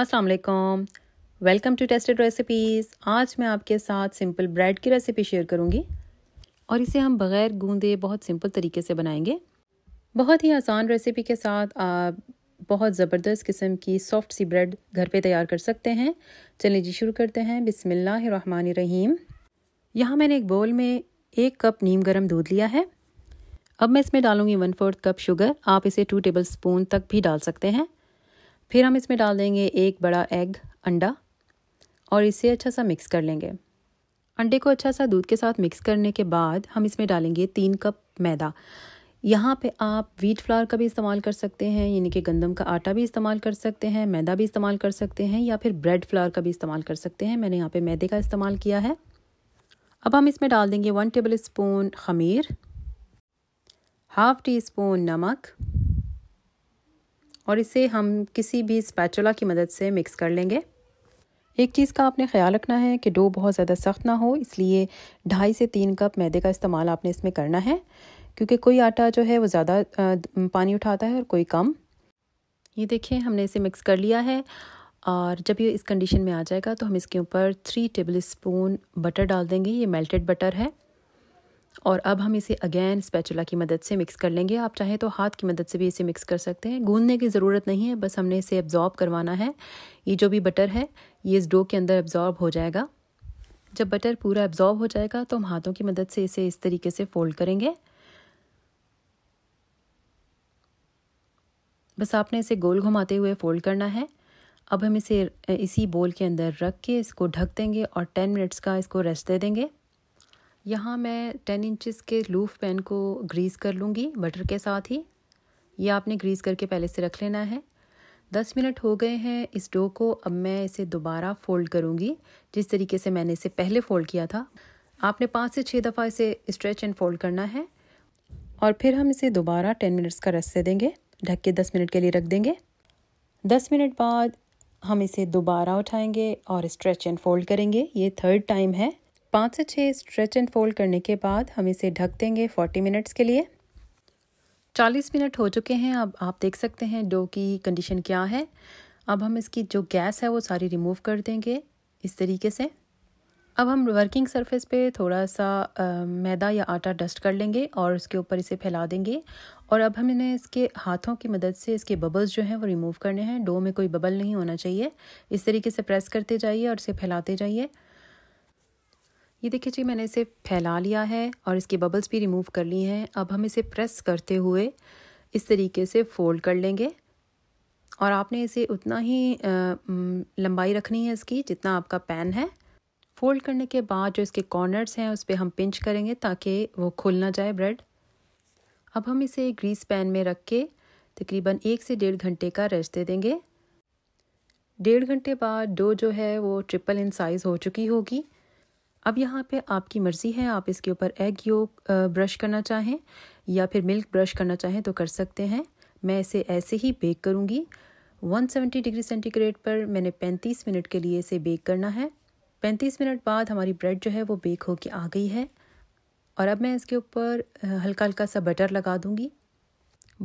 अस्सलाम वालेकुम welcome to tested recipes आज मैं आपके साथ सिंपल ब्रेड की रेसिपी शेयर करूँगी और इसे हम बग़ैर गूंदे बहुत सिंपल तरीके से बनाएंगे बहुत ही आसान रेसिपी के साथ आप बहुत ज़बरदस्त किस्म की सॉफ्ट सी ब्रेड घर पे तैयार कर सकते हैं चलिए जी शुरू करते हैं रहीम यहाँ मैंने एक बोल में एक कप नीम गर्म दूध लिया है अब मैं इसमें डालूंगी वन फोर्थ कप शुगर आप इसे टू टेबल स्पून तक भी डाल सकते हैं फिर हम इसमें डाल देंगे एक बड़ा एग अंडा और इसे अच्छा सा मिक्स कर लेंगे अंडे को अच्छा सा दूध के साथ मिक्स करने के बाद हम इसमें डालेंगे तीन कप मैदा यहाँ पे आप व्हीट फ्लावर का भी इस्तेमाल कर सकते हैं यानी कि गंदम का आटा भी इस्तेमाल कर सकते हैं मैदा भी इस्तेमाल कर सकते हैं या फिर ब्रेड फ्लावर का भी इस्तेमाल कर सकते हैं मैंने यहाँ पे मैदे का इस्तेमाल किया है अब हम इसमें डाल देंगे वन टेबल स्पून खमीर हाफ टी स्पून नमक और इसे हम किसी भी स्पैचुला की मदद से मिक्स कर लेंगे एक चीज़ का आपने ख्याल रखना है कि डो बहुत ज़्यादा सख्त ना हो इसलिए ढाई से तीन कप मैदे का इस्तेमाल आपने इसमें करना है क्योंकि कोई आटा जो है वो ज़्यादा पानी उठाता है और कोई कम ये देखिए हमने इसे मिक्स कर लिया है और जब ये इस कंडीशन में आ जाएगा तो हम इसके ऊपर थ्री टेबल स्पून बटर डाल देंगे ये मेल्टेड बटर है और अब हम इसे अगेन स्पैचुला की मदद से मिक्स कर लेंगे आप चाहें तो हाथ की मदद से भी इसे मिक्स कर सकते हैं गूंदने की ज़रूरत नहीं है बस हमने इसे एब्ज़ॉर्ब करवाना है ये जो भी बटर है ये इस डो के अंदर एब्ज़ॉर्ब हो जाएगा जब बटर पूरा एब्ज़ॉर्ब हो जाएगा तो हम हाथों की मदद से इसे इस तरीके से फ़ोल्ड करेंगे बस आपने इसे गोल घुमाते हुए फ़ोल्ड करना है अब हम इसे इसी बोल के अंदर रख के इसको ढक देंगे और टेन मिनट्स का इसको रेस्ट दे देंगे यहाँ मैं टेन इंचेस के लूफ पेन को ग्रीस कर लूँगी बटर के साथ ही ये आपने ग्रीस करके पहले से रख लेना है दस मिनट हो गए हैं इस डो को अब मैं इसे दोबारा फ़ोल्ड करूँगी जिस तरीके से मैंने इसे पहले फ़ोल्ड किया था आपने पाँच से छः दफ़ा इसे स्ट्रेच एंड फोल्ड करना है और फिर हम इसे दोबारा टेन मिनट्स का रस्से देंगे ढक के दस मिनट के लिए रख देंगे दस मिनट बाद हम इसे दोबारा उठाएंगे और स्ट्रेच एंड फोल्ड करेंगे ये थर्ड टाइम है पाँच से छः स्ट्रेच एंड फोल्ड करने के बाद हम इसे ढक देंगे फोर्टी मिनट्स के लिए चालीस मिनट हो चुके हैं अब आप देख सकते हैं डो की कंडीशन क्या है अब हम इसकी जो गैस है वो सारी रिमूव कर देंगे इस तरीके से अब हम वर्किंग सरफेस पे थोड़ा सा आ, मैदा या आटा डस्ट कर लेंगे और उसके ऊपर इसे फैला देंगे और अब हम इन्हें इसके हाथों की मदद से इसके बबल्स जो हैं वो रिमूव करने हैं डो में कोई बबल नहीं होना चाहिए इस तरीके से प्रेस करते जाइए और इसे फैलाते जाइए ये देखिए जी मैंने इसे फैला लिया है और इसकी बबल्स भी रिमूव कर ली हैं अब हम इसे प्रेस करते हुए इस तरीके से फ़ोल्ड कर लेंगे और आपने इसे उतना ही लंबाई रखनी है इसकी जितना आपका पैन है फ़ोल्ड करने के बाद जो इसके कॉर्नर्स हैं उस पर हम पिंच करेंगे ताकि वो खुल ना जाए ब्रेड अब हम इसे ग्रीस पैन में रख के तकरीबन एक से डेढ़ घंटे का रेस्ट दे देंगे डेढ़ घंटे बाद डो जो है वो ट्रिपल इन साइज़ हो चुकी होगी अब यहाँ पे आपकी मर्ज़ी है आप इसके ऊपर एग योग ब्रश करना चाहें या फिर मिल्क ब्रश करना चाहें तो कर सकते हैं मैं इसे ऐसे ही बेक करूँगी 170 डिग्री सेंटीग्रेड पर मैंने 35 मिनट के लिए इसे बेक करना है 35 मिनट बाद हमारी ब्रेड जो है वो बेक होके आ गई है और अब मैं इसके ऊपर हल्का हल्का सा बटर लगा दूँगी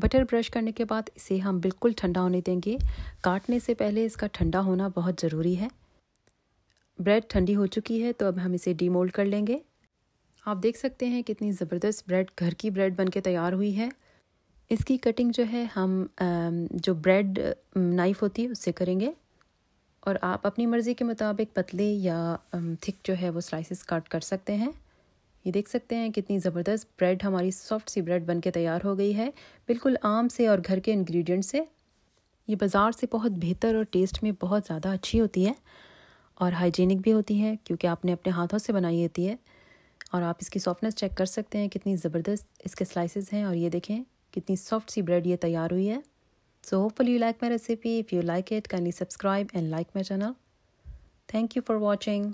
बटर ब्रश करने के बाद इसे हम बिल्कुल ठंडा होने देंगे काटने से पहले इसका ठंडा होना बहुत ज़रूरी है ब्रेड ठंडी हो चुकी है तो अब हम इसे डीमोल्ड कर लेंगे आप देख सकते हैं कितनी ज़बरदस्त ब्रेड घर की ब्रेड बनके तैयार हुई है इसकी कटिंग जो है हम जो ब्रेड नाइफ़ होती है उससे करेंगे और आप अपनी मर्ज़ी के मुताबिक पतले या थिक जो है वो स्लाइसिस काट कर सकते हैं ये देख सकते हैं कितनी ज़बरदस्त ब्रेड हमारी सॉफ्ट सी ब्रेड बनके तैयार हो गई है बिल्कुल आम से और घर के इंग्रेडिएंट से ये बाज़ार से बहुत बेहतर और टेस्ट में बहुत ज़्यादा अच्छी होती है और हाइजीनिक भी होती है क्योंकि आपने अपने हाथों से बनाई होती है और आप इसकी सॉफ्टनेस चेक कर सकते हैं कितनी ज़बरदस्त इसके स्लाइसेस हैं और ये देखें कितनी सॉफ्ट सी ब्रेड ये तैयार हुई है so hopeful you like my recipe if you like it kindly subscribe and like my channel thank you for watching